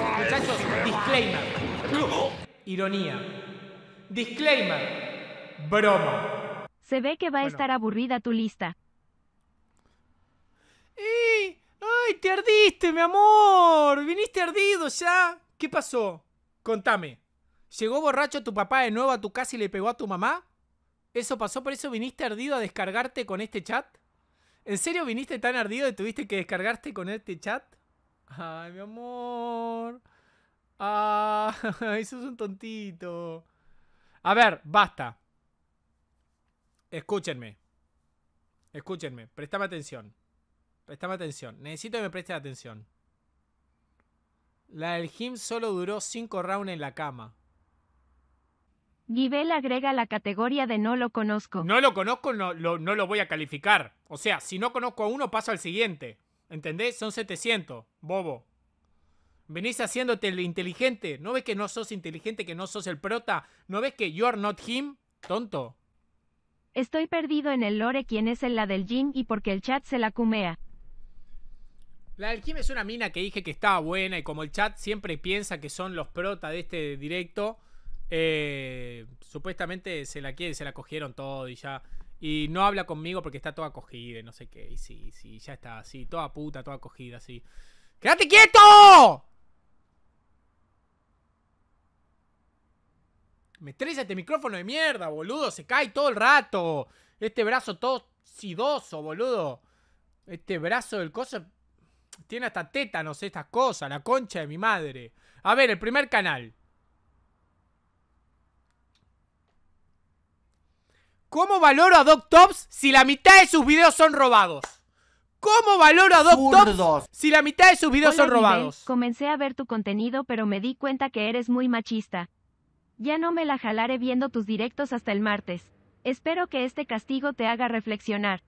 Ah, disclaimer. Ironía. Disclaimer. Broma. Se ve que va a estar aburrida tu lista. ¡Ey! ¡Ay, te ardiste, mi amor! ¿Viniste ardido ya? ¿Qué pasó? Contame. ¿Llegó borracho tu papá de nuevo a tu casa y le pegó a tu mamá? ¿Eso pasó? ¿Por eso viniste ardido a descargarte con este chat? ¿En serio viniste tan ardido y tuviste que descargarte con este chat? Ay, mi amor. Ay, eso es un tontito. A ver, basta. Escúchenme. Escúchenme. Prestame atención. Prestame atención. Necesito que me presten atención. La del gym solo duró 5 rounds en la cama. Givel agrega la categoría de no lo conozco. No lo conozco, no lo, no lo voy a calificar. O sea, si no conozco a uno, paso al siguiente. ¿Entendés? Son 700, bobo. Venís haciéndote el inteligente. ¿No ves que no sos inteligente, que no sos el prota? ¿No ves que you're not him? Tonto. Estoy perdido en el lore quién es el la del y porque el chat se la cumea. La del es una mina que dije que estaba buena y como el chat siempre piensa que son los prota de este directo, eh, supuestamente se la quiere, se la cogieron todo y ya. Y no habla conmigo porque está toda acogida y no sé qué. Y sí, sí, ya está así, toda puta, toda cogida, así. ¡Quédate quieto! Me estresa este micrófono de mierda, boludo. Se cae todo el rato. Este brazo todo sidoso, boludo. Este brazo del coso tiene hasta tétanos estas cosas. La concha de mi madre. A ver, el primer canal. ¿Cómo valoro a Doc Tops si la mitad de sus videos son robados? ¿Cómo valoro a Doc Tops si la mitad de sus videos son robados? Comencé a ver tu contenido, pero me di cuenta que eres muy machista. Ya no me la jalaré viendo tus directos hasta el martes. Espero que este castigo te haga reflexionar.